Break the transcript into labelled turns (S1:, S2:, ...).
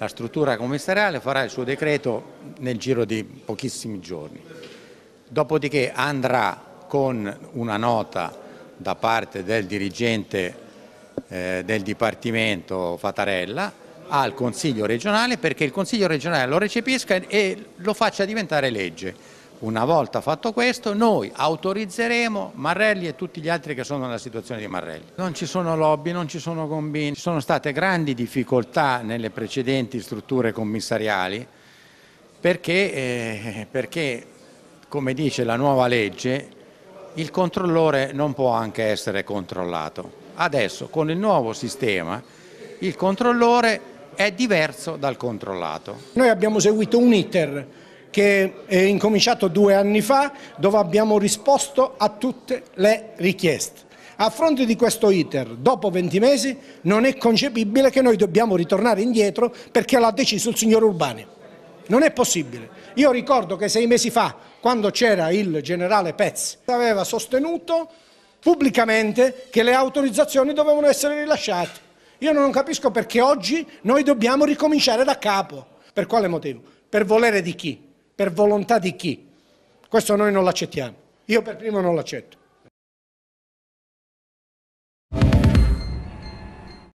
S1: La struttura commissariale farà il suo decreto nel giro di pochissimi giorni. Dopodiché andrà con una nota da parte del dirigente eh, del Dipartimento Fatarella al Consiglio regionale perché il Consiglio regionale lo recepisca e lo faccia diventare legge. Una volta fatto questo noi autorizzeremo Marrelli e tutti gli altri che sono nella situazione di Marrelli. Non ci sono lobby, non ci sono combini, ci sono state grandi difficoltà nelle precedenti strutture commissariali perché, eh, perché come dice la nuova legge, il controllore non può anche essere controllato. Adesso con il nuovo sistema il controllore è diverso dal controllato.
S2: Noi abbiamo seguito un iter che è incominciato due anni fa dove abbiamo risposto a tutte le richieste. A fronte di questo iter, dopo 20 mesi, non è concepibile che noi dobbiamo ritornare indietro perché l'ha deciso il signor Urbani. Non è possibile. Io ricordo che sei mesi fa, quando c'era il generale Pezzi, aveva sostenuto pubblicamente che le autorizzazioni dovevano essere rilasciate. Io non capisco perché oggi noi dobbiamo ricominciare da capo. Per quale motivo? Per volere di chi? Per volontà di chi? Questo noi non l'accettiamo. Io per primo non l'accetto.